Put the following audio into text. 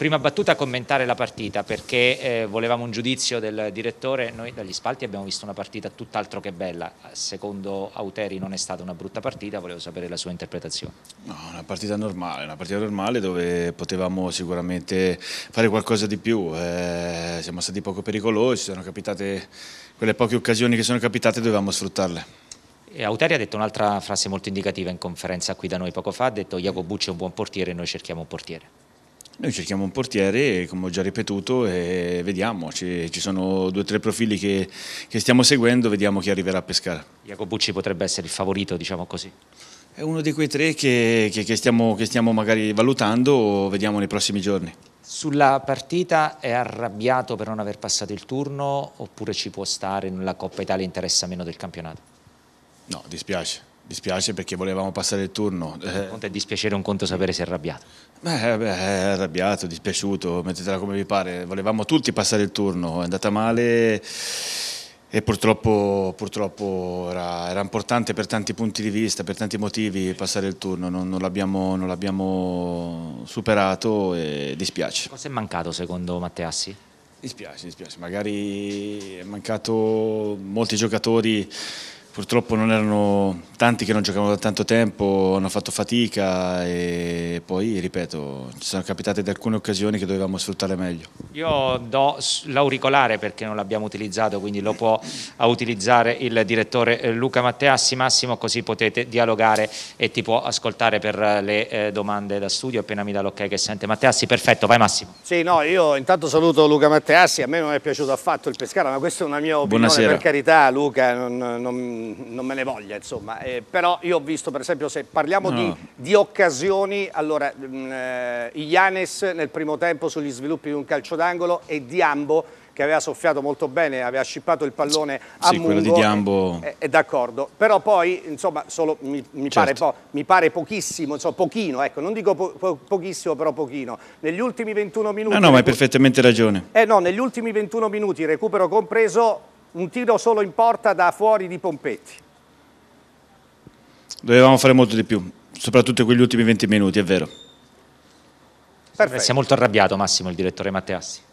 prima battuta commentare la partita perché eh, volevamo un giudizio del direttore, noi dagli spalti abbiamo visto una partita tutt'altro che bella, secondo Auteri non è stata una brutta partita, volevo sapere la sua interpretazione. No, una partita normale, una partita normale dove potevamo sicuramente fare qualcosa di più, eh, siamo stati poco pericolosi, sono capitate quelle poche occasioni che sono capitate dovevamo sfruttarle. Auteri ha detto un'altra frase molto indicativa in conferenza qui da noi poco fa, ha detto Jacobucci è un buon portiere e noi cerchiamo un portiere. Noi cerchiamo un portiere, come ho già ripetuto, e vediamo, ci, ci sono due o tre profili che, che, stiamo seguendo, vediamo chi arriverà a pescare. Jacobucci potrebbe essere il favorito, diciamo così? È uno di quei tre che, che, che stiamo, stiamo magari valutando vediamo nei prossimi giorni. Sulla partita è arrabbiato per non aver passato il turno oppure ci può stare, nella Coppa Italia interessa meno del campionato? No, dispiace Dispiace perché volevamo passare il turno. Un conto eh. è dispiacere, un conto sapere se è arrabbiato. Beh, eh, beh, arrabbiato, dispiaciuto, mettetela come vi pare. Volevamo tutti passare il turno, è andata male e purtroppo, purtroppo era, era, importante per tanti punti di vista, per tanti motivi passare il turno, non, non l'abbiamo superato e dispiace. Cosa è mancato secondo Matteassi? Dispiace, dispiace, magari è mancato molti giocatori Purtroppo non erano tanti che non giocavano da tanto tempo, hanno fatto fatica e poi, ripeto, ci sono capitate alcune occasioni che dovevamo sfruttare meglio. Io do l'auricolare perché non l'abbiamo utilizzato, quindi lo può utilizzare il direttore eh, Luca Matteassi. Massimo, così potete dialogare e ti può ascoltare per eh, le eh, domande da studio appena mi dà l'ok che sente Matteassi. Perfetto, vai Massimo. Sì, no, io intanto saluto Luca Matteassi, a me non è piaciuto affatto il Pescara, ma questa è una mia opinione, Buonasera. per carità Luca, non, non Mm, non me ne voglia, insomma. Eh, però io ho visto, per esempio, se parliamo no. di, di, occasioni, allora, Ianes mm, eh, nel primo tempo sugli sviluppi di un calcio d'angolo e Diambo che aveva soffiato molto bene, aveva scippato il pallone a sì, Mungo. quello di Diambo. È, eh, è eh, d'accordo. Però poi, insomma, solo, mi, mi, certo. pare po', mi, pare pochissimo, insomma, pochino, ecco, non dico po po pochissimo, però pochino. Negli ultimi 21 minuti... No, no, ma hai perfettamente ragione. Eh no, negli ultimi 21 minuti, recupero compreso, un tiro solo in porta da fuori di Pompetti. Dovevamo fare molto di più, soprattutto in quegli ultimi 20 minuti, è vero. Perfetto. Si è molto arrabbiato Massimo, il direttore Matteassi.